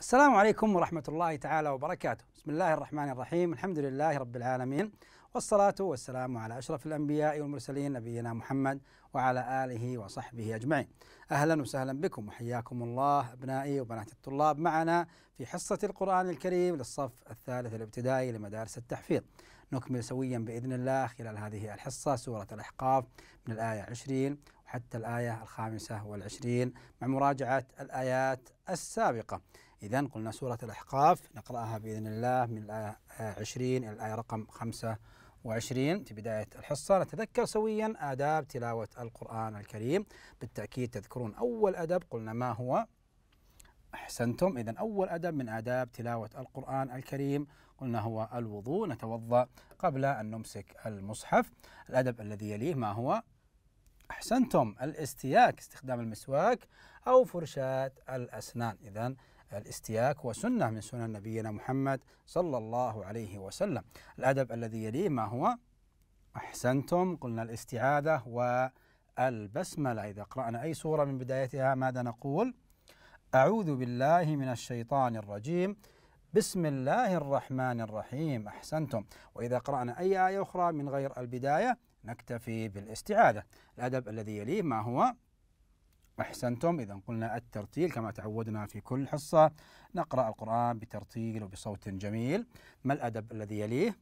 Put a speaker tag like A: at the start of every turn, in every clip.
A: السلام عليكم ورحمة الله تعالى وبركاته، بسم الله الرحمن الرحيم، الحمد لله رب العالمين، والصلاة والسلام على أشرف الأنبياء والمرسلين نبينا محمد وعلى آله وصحبه أجمعين. أهلا وسهلا بكم وحياكم الله أبنائي وبنات الطلاب معنا في حصة القرآن الكريم للصف الثالث الابتدائي لمدارس التحفيظ. نكمل سويا بإذن الله خلال هذه الحصة سورة الأحقاف من الآية 20 وحتى الآية الخامسة والعشرين مع مراجعة الآيات السابقة. إذا قلنا سورة الأحقاف نقرأها بإذن الله من الآية 20 إلى الآية رقم 25 في بداية الحصة نتذكر سويا آداب تلاوة القرآن الكريم بالتأكيد تذكرون أول أدب قلنا ما هو أحسنتم إذا أول أدب من آداب تلاوة القرآن الكريم قلنا هو الوضوء نتوضأ قبل أن نمسك المصحف الأدب الذي يليه ما هو أحسنتم الاستياك استخدام المسواك أو فرشاة الأسنان إذا الاستياك وسنة من سنن نبينا محمد صلى الله عليه وسلم الأدب الذي يليه ما هو أحسنتم قلنا الاستعاذة والبسملة إذا قرأنا أي سورة من بدايتها ماذا نقول أعوذ بالله من الشيطان الرجيم بسم الله الرحمن الرحيم أحسنتم وإذا قرأنا أي آية أخرى من غير البداية نكتفي بالاستعاذة الأدب الذي يليه ما هو أحسنتم إذا قلنا الترتيل كما تعودنا في كل حصة نقرأ القرآن بترتيل وبصوت جميل ما الأدب الذي يليه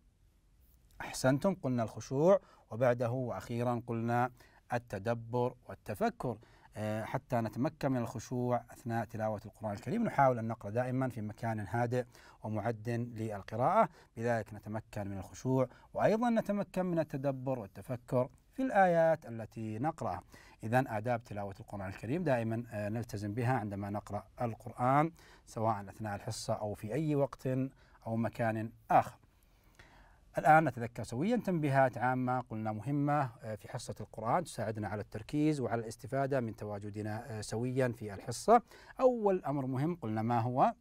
A: أحسنتم قلنا الخشوع وبعده وأخيرا قلنا التدبر والتفكر آه، حتى نتمكن من الخشوع أثناء تلاوة القرآن الكريم نحاول أن نقرأ دائما في مكان هادئ ومعد للقراءة بذلك نتمكن من الخشوع وأيضا نتمكن من التدبر والتفكر في الآيات التي نقرأها إذا آداب تلاوة القرآن الكريم دائما آه، نلتزم بها عندما نقرأ القرآن سواء أثناء الحصة أو في أي وقت أو مكان آخر الآن نتذكر سويا تنبيهات عامة قلنا مهمة آه، في حصة القرآن تساعدنا على التركيز وعلى الاستفادة من تواجدنا آه، سويا في الحصة أول أمر مهم قلنا ما هو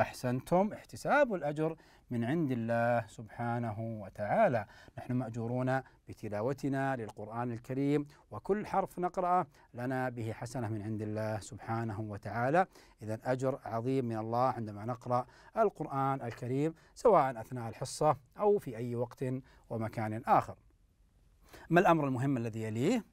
A: أحسنتم احتساب الأجر من عند الله سبحانه وتعالى نحن مأجورون بتلاوتنا للقرآن الكريم وكل حرف نقرأه لنا به حسنة من عند الله سبحانه وتعالى إذا أجر عظيم من الله عندما نقرأ القرآن الكريم سواء أثناء الحصة أو في أي وقت ومكان آخر ما الأمر المهم الذي يليه؟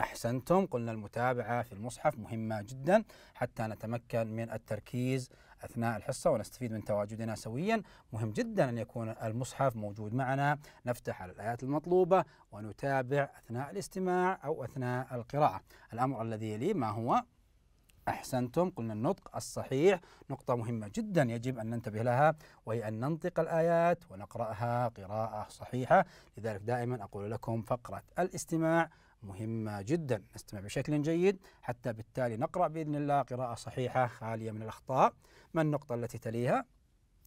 A: أحسنتم قلنا المتابعة في المصحف مهمة جدا حتى نتمكن من التركيز أثناء الحصة ونستفيد من تواجدنا سويا مهم جدا أن يكون المصحف موجود معنا نفتح على الآيات المطلوبة ونتابع أثناء الاستماع أو أثناء القراءة الأمر الذي يلي ما هو أحسنتم قلنا النطق الصحيح نقطة مهمة جدا يجب أن ننتبه لها وهي أن ننطق الآيات ونقرأها قراءة صحيحة لذلك دائما أقول لكم فقرة الاستماع مهمة جدا نستمع بشكل جيد حتى بالتالي نقرأ بإذن الله قراءة صحيحة خالية من الأخطاء ما النقطة التي تليها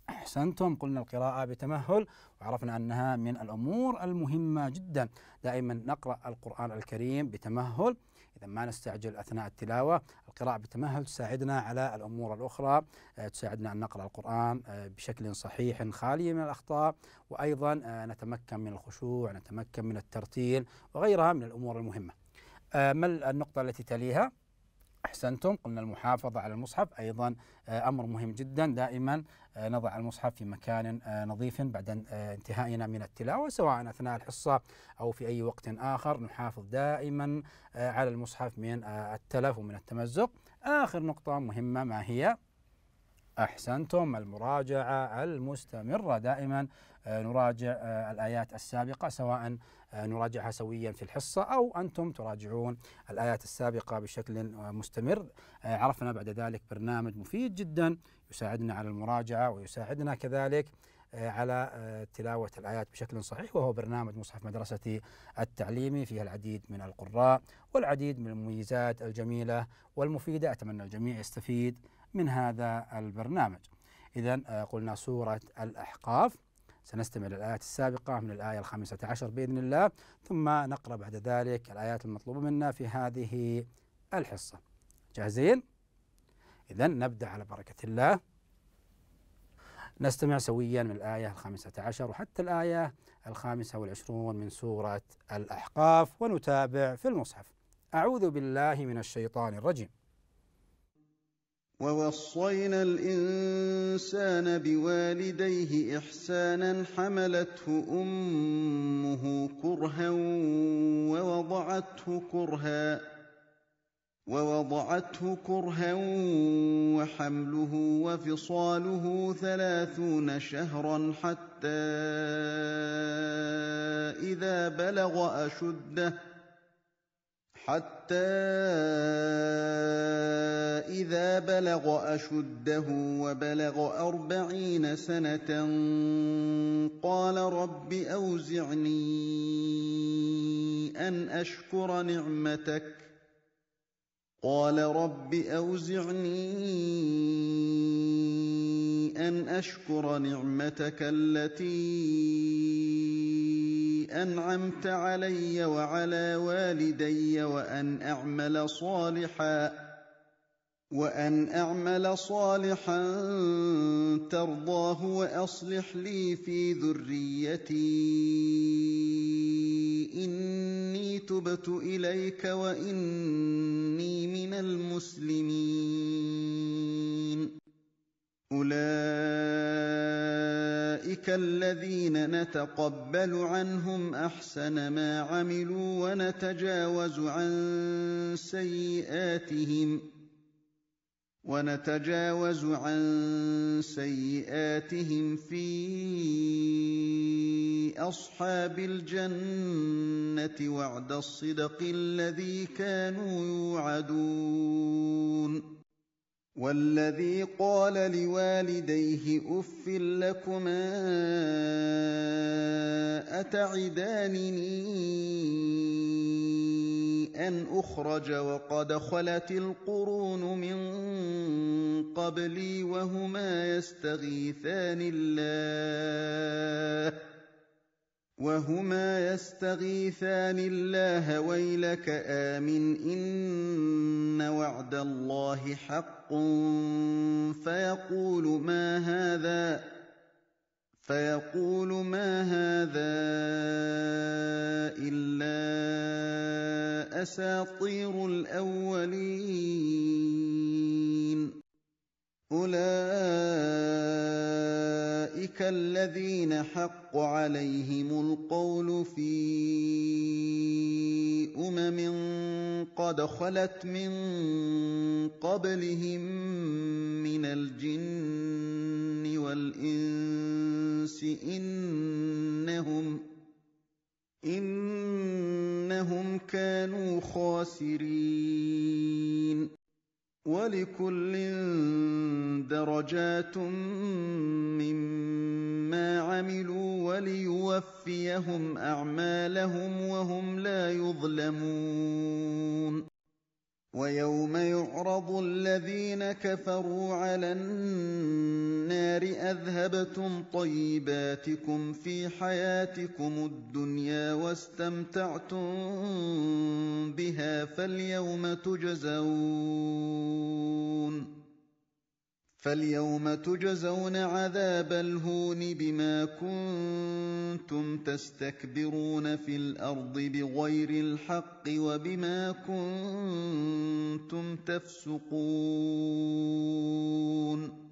A: أحسنتم قلنا القراءة بتمهل وعرفنا أنها من الأمور المهمة جدا دائما نقرأ القرآن الكريم بتمهل إذا ما نستعجل أثناء التلاوة القراءة بتمهل تساعدنا على الأمور الأخرى آه، تساعدنا أن نقرأ القرآن آه، بشكل صحيح خالي من الأخطاء وأيضا آه، نتمكن من الخشوع نتمكن من الترتيل وغيرها من الأمور المهمة ما النقطة التي تليها؟ أحسنتم قلنا المحافظة على المصحف أيضا أمر مهم جدا دائما آه، نضع المصحف في مكان آه، نظيف بعد آه، انتهائنا من التلاوة سواء أثناء الحصة أو في أي وقت آخر نحافظ دائما على المصحف من التلف ومن التمزق آخر نقطة مهمة ما هي؟ أحسنتم المراجعة المستمرة دائما نراجع الآيات السابقة سواء نراجعها سويا في الحصة أو أنتم تراجعون الآيات السابقة بشكل مستمر عرفنا بعد ذلك برنامج مفيد جدا يساعدنا على المراجعة ويساعدنا كذلك آه، على آه، تلاوة الآيات بشكل صحيح وهو برنامج مصحف مدرستي التعليمي فيه العديد من القراء والعديد من المميزات الجميلة والمفيدة أتمنى الجميع يستفيد من هذا البرنامج إذا آه، قلنا سورة الأحقاف سنستمع للآيات السابقة من الآية الخامسة عشر بإذن الله ثم نقرأ بعد ذلك الآيات المطلوبة منا في هذه الحصة جاهزين؟ إذا نبدأ على بركة الله نستمع سويا من الآية الخامسة عشر وحتى الآية الخامسة والعشرون من سورة الأحقاف ونتابع في المصحف أعوذ
B: بالله من الشيطان الرجيم ووصينا الإنسان بوالديه إحسانا حملته أمه كرها ووضعته كرها ووضعته كرها وحمله وفصاله ثلاثون شهرا حتى إذا بلغ أشده حتى إذا بلغ أشده وبلغ أربعين سنة قال رب أوزعني أن أشكر نعمتك ۖ قال رب اوزعني ان اشكر نعمتك التي انعمت علي وعلى والدي وان اعمل صالحا وان اعمل صالحا ترضاه واصلح لي في ذريتي إن تبت اليك واني من المسلمين اولئك الذين نتقبل عنهم احسن ما عملوا ونتجاوز عن سيئاتهم ونتجاوز عن سيئاتهم في اصحاب الجنه وعد الصدق الذي كانوا يوعدون والذي قال لوالديه اف لكما اتعدانني أن أخرج وقد خلت القرون من قبلي وهما يستغيثان الله وهما يستغيثان الله ويلك آمن إن وعد الله حق فيقول ما هذا ۖ فيقول ما هذا الا اساطير الاولين اولئك الذين حق عليهم القول في امم قد خلت من قبلهم من الجن والانس الإنس إنهم إنهم كانوا خاسرين ولكل درجات مما عملوا وليوفيهم أعمالهم وهم لا يظلمون ويوم يعرض الذين كفروا على النار اذهبتم طيباتكم في حياتكم الدنيا واستمتعتم بها فاليوم تجزون فاليوم تجزون عذاب الهون بما كنتم تستكبرون في الارض بغير الحق وبما كنتم تفسقون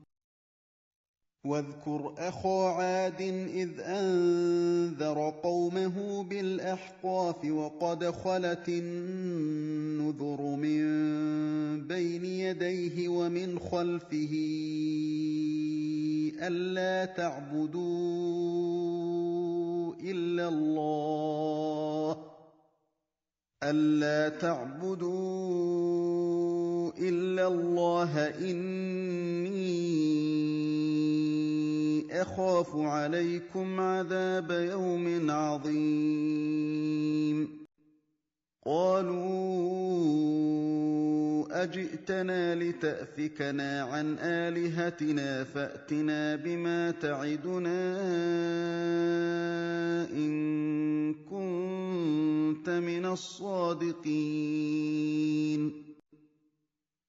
B: واذكر اخا عاد اذ انذر قومه بالاحقاف وقد خلت النذر من بين يديه ومن خلفه الا تعبدوا الا الله الا تعبدوا الا الله اني اخاف عليكم عذاب يوم عظيم قالوا اجئتنا لتافكنا عن الهتنا فاتنا بما تعدنا ان كنت من الصادقين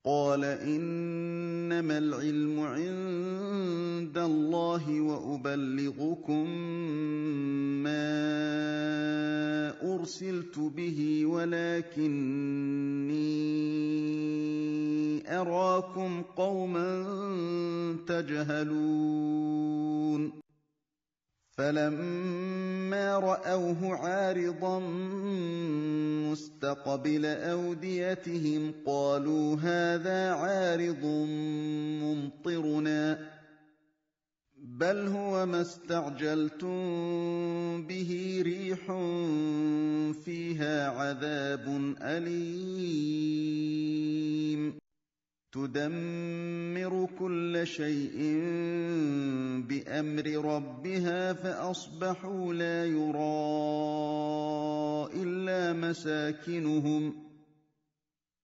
B: قال انما العلم عند الله وابلغكم ما ارسلت به ولكني اراكم قوما تجهلون فلما ما رأوه عارضا مستقبل أوديتهم قالوا هذا عارض ممطرنا بل هو ما استعجلتم به ريح فيها عذاب أليم تدمر كل شيء بامر ربها فاصبحوا لا يرى الا مساكنهم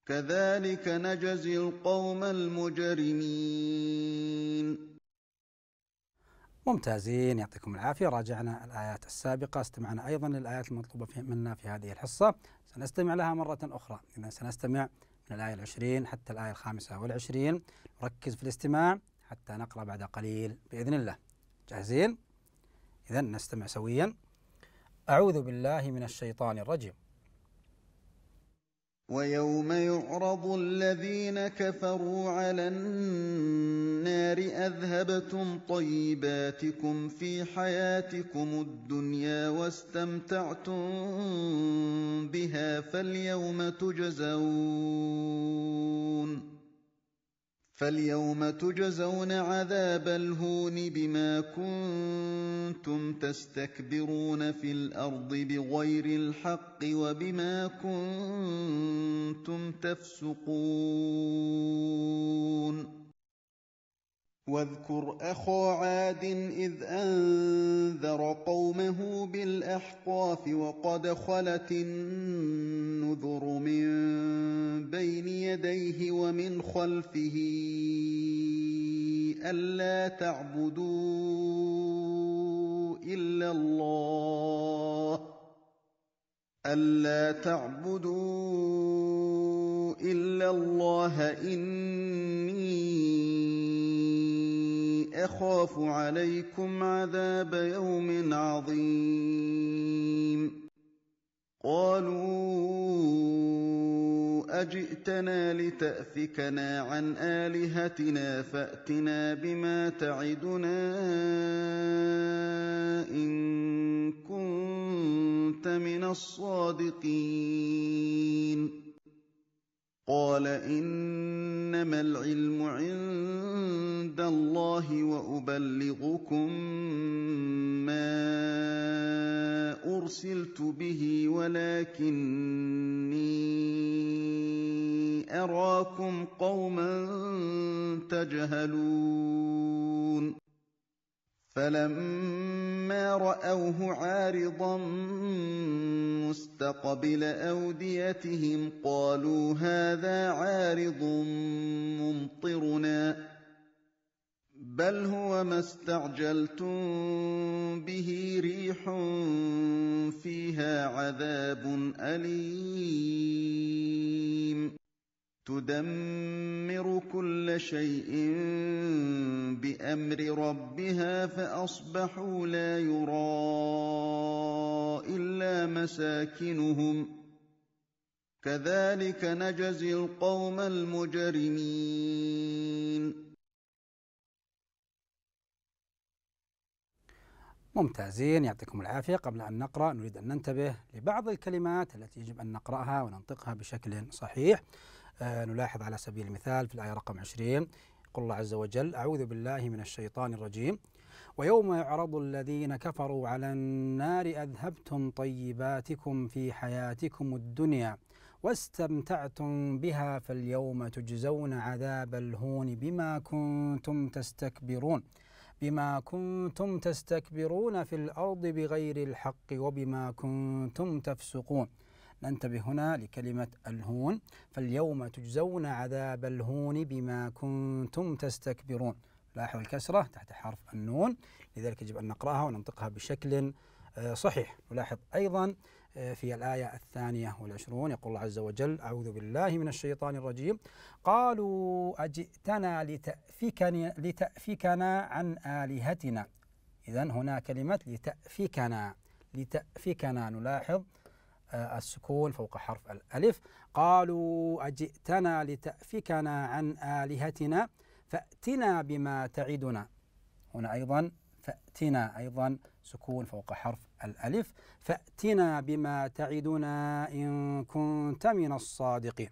B: كذلك نجزي القوم المجرمين
A: ممتازين يعطيكم العافية راجعنا الآيات السابقة استمعنا أيضا للآيات المطلوبة منا في هذه الحصة سنستمع لها مرة أخرى إذا سنستمع من الآية العشرين حتى الآية الخامسة والعشرين ركز في الاستماع حتى نقرأ بعد قليل بإذن الله جاهزين؟ إذا نستمع سويا
B: أعوذ بالله من الشيطان الرجيم ويوم يعرض الذين كفروا على النار اذهبتم طيباتكم في حياتكم الدنيا واستمتعتم بها فاليوم تجزون فاليوم تجزون عذاب الهون بما كنتم تستكبرون في الارض بغير الحق وبما كنتم تفسقون واذكر اخا عاد اذ انذر قومه بالاحقاف وقد خلت النذر من بين يديه ومن خلفه الا تعبدوا الا الله الا تعبدوا الا الله اني أخاف عليكم عذاب يوم عظيم قالوا أجئتنا لتأفكنا عن آلهتنا فأتنا بما تعدنا إن كنت من الصادقين قال إنما العلم عند الله وأبلغكم ما أرسلت به ولكني أراكم قوما تجهلون فلما راوه عارضا مستقبل اوديتهم قالوا هذا عارض ممطرنا بل هو ما استعجلتم به ريح فيها عذاب اليم تدمر كل شيء بامر ربها فاصبحوا لا يرى الا مساكنهم كذلك نجزي القوم المجرمين
A: ممتازين يعطيكم العافيه قبل ان نقرا نريد ان ننتبه لبعض الكلمات التي يجب ان نقراها وننطقها بشكل صحيح آه، نلاحظ على سبيل المثال في الآية رقم 20 يقول الله عز وجل أعوذ بالله من الشيطان الرجيم ويوم يعرض الذين كفروا على النار أذهبتم طيباتكم في حياتكم الدنيا واستمتعتم بها فاليوم تجزون عذاب الهون بما كنتم تستكبرون بما كنتم تستكبرون في الأرض بغير الحق وبما كنتم تفسقون ننتبه هنا لكلمة الهون فاليوم تجزون عذاب الهون بما كنتم تستكبرون لاحظ الكسرة تحت حرف النون لذلك يجب أن نقرأها وننطقها بشكل آه، صحيح نلاحظ أيضا آه، في الآية الثانية والعشرون يقول الله عز وجل أعوذ بالله من الشيطان الرجيم قالوا أجئتنا لتأفكنا, لتأفكنا عن آلهتنا إذا هنا كلمة لتأفكنا لتأفكنا نلاحظ السكون فوق حرف الألف قالوا أجئتنا لتأفكنا عن آلهتنا فأتنا بما تعدنا هنا أيضا فأتنا أيضا سكون فوق حرف الألف فأتنا بما تعدنا إن كنت من الصادقين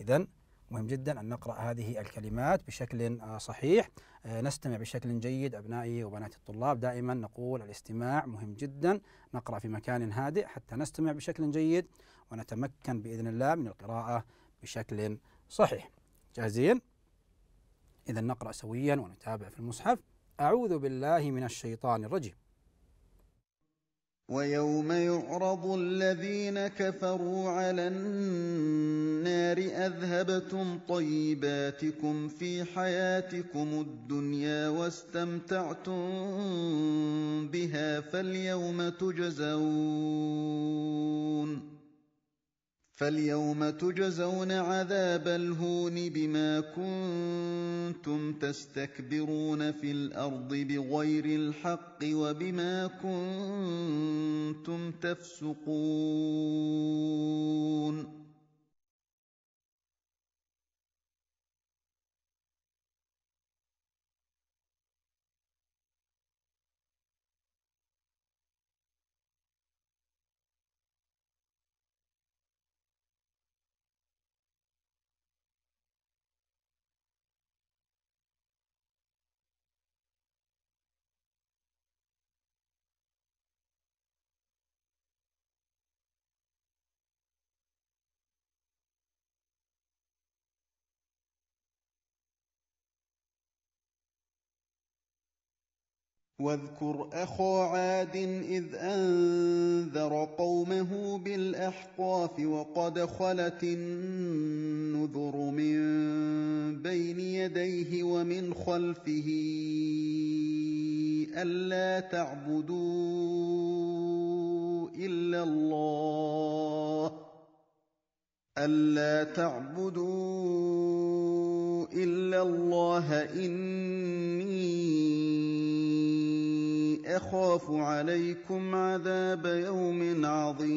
A: إذا مهم جدا أن نقرأ هذه الكلمات بشكل آه، صحيح آه، نستمع بشكل جيد أبنائي وبناتي الطلاب دائما نقول الاستماع مهم جدا نقرأ في مكان هادئ حتى نستمع بشكل جيد ونتمكن بإذن الله من القراءة بشكل صحيح جاهزين؟ إذا نقرأ سويا ونتابع في المصحف أعوذ بالله من الشيطان الرجيم
B: ويوم يعرض الذين كفروا على النار اذهبتم طيباتكم في حياتكم الدنيا واستمتعتم بها فاليوم تجزون فاليوم تجزون عذاب الهون بما كنتم تستكبرون في الارض بغير الحق وبما كنتم تفسقون واذكر اخا عاد اذ انذر قومه بالاحقاف وقد خلت النذر من بين يديه ومن خلفه الا تعبدوا الا الله الا تعبدوا الا الله اني اخاف عليكم عذاب يوم عظيم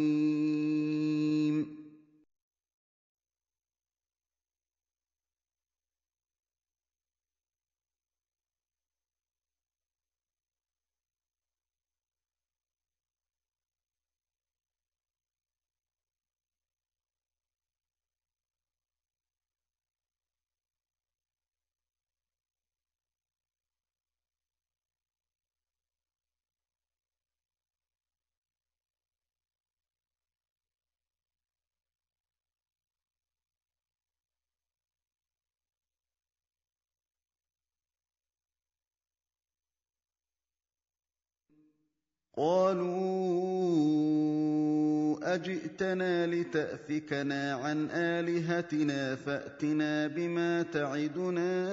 B: قالوا اجئتنا لتافكنا عن الهتنا فاتنا بما تعدنا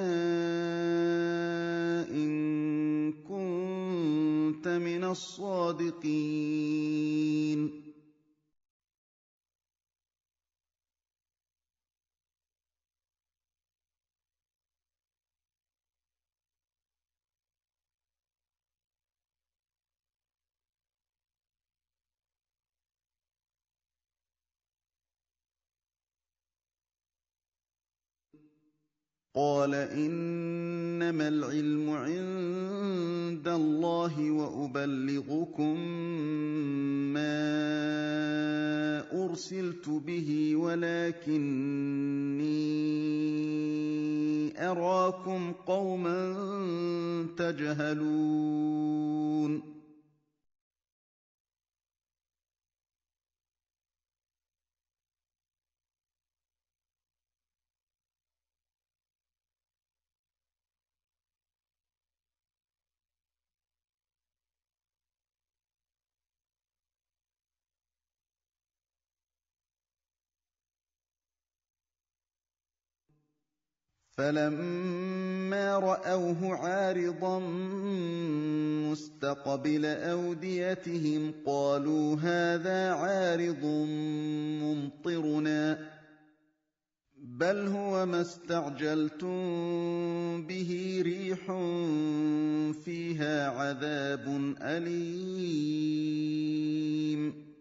B: ان كنت من الصادقين قال انما العلم عند الله وابلغكم ما ارسلت به ولكني اراكم قوما تجهلون فلما راوه عارضا مستقبل اوديتهم قالوا هذا عارض ممطرنا بل هو ما استعجلتم به ريح فيها عذاب اليم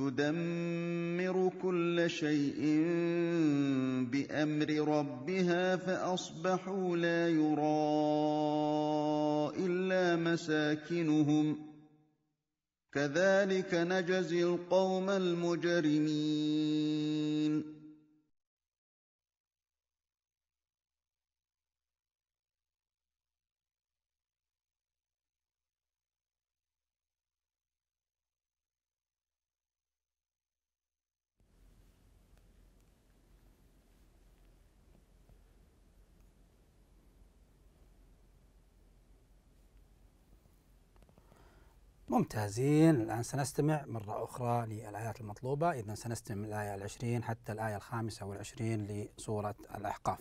B: تدمر كل شيء بامر ربها فاصبحوا لا يرى الا مساكنهم كذلك نجزي القوم المجرمين
A: ممتازين الآن سنستمع مرة أخرى للآيات المطلوبة إذا سنستمع من الآية العشرين حتى الآية الخامسة والعشرين لسورة الأحقاف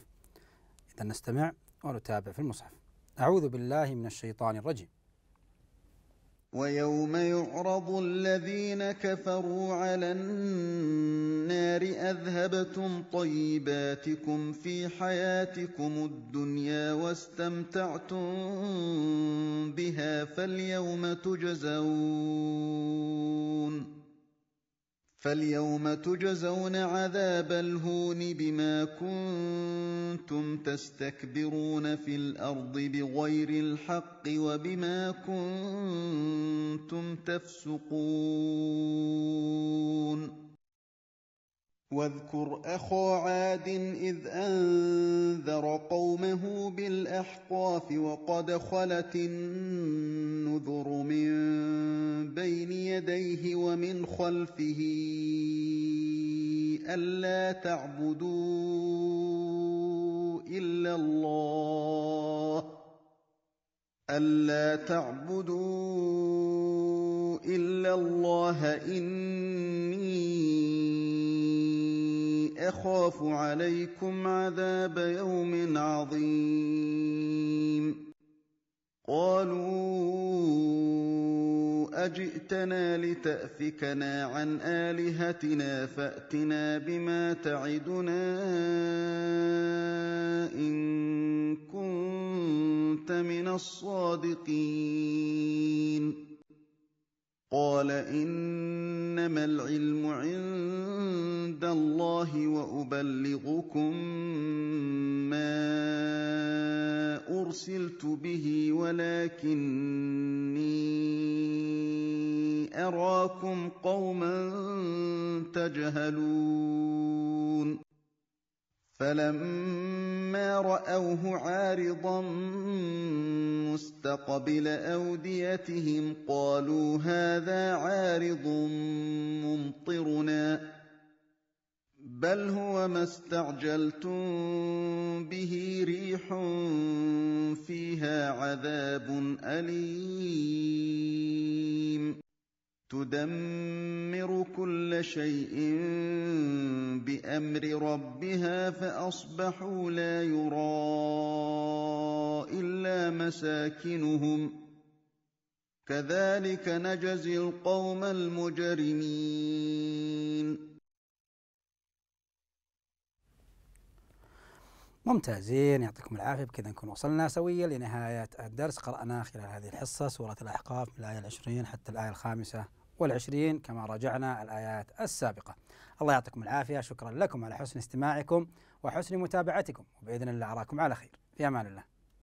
A: إذا نستمع ونتابع في المصحف أعوذ بالله من الشيطان الرجيم
B: ويوم يعرض الذين كفروا على النار اذهبتم طيباتكم في حياتكم الدنيا واستمتعتم بها فاليوم تجزون فاليوم تجزون عذاب الهون بما كنتم تستكبرون في الارض بغير الحق وبما كنتم تفسقون واذكر اخا عاد اذ انذر قومه بالاحقاف وقد خلت النذر من بين يديه ومن خلفه الا تعبدوا الا الله الا تعبدوا الا الله اني اخاف عليكم عذاب يوم عظيم قالوا اجئتنا لتافكنا عن الهتنا فاتنا بما تعدنا ان كنت من الصادقين قال انما العلم عند الله وابلغكم ما ارسلت به ولكني اراكم قوما تجهلون فلما راوه عارضا مستقبل اوديتهم قالوا هذا عارض ممطرنا بل هو ما استعجلتم به ريح فيها عذاب اليم تدمر كل شيء بامر ربها فاصبحوا لا يرى الا مساكنهم كذلك نجزي القوم المجرمين
A: ممتازين يعطيكم العافية بكذا نكون وصلنا سويا لنهاية الدرس قرأنا خلال هذه الحصة سورة الأحقاف من الآية العشرين حتى الآية الخامسة والعشرين كما راجعنا الآيات السابقة الله يعطيكم العافية شكرا لكم على حسن استماعكم وحسن متابعتكم وبإذن الله أراكم على خير في أمان الله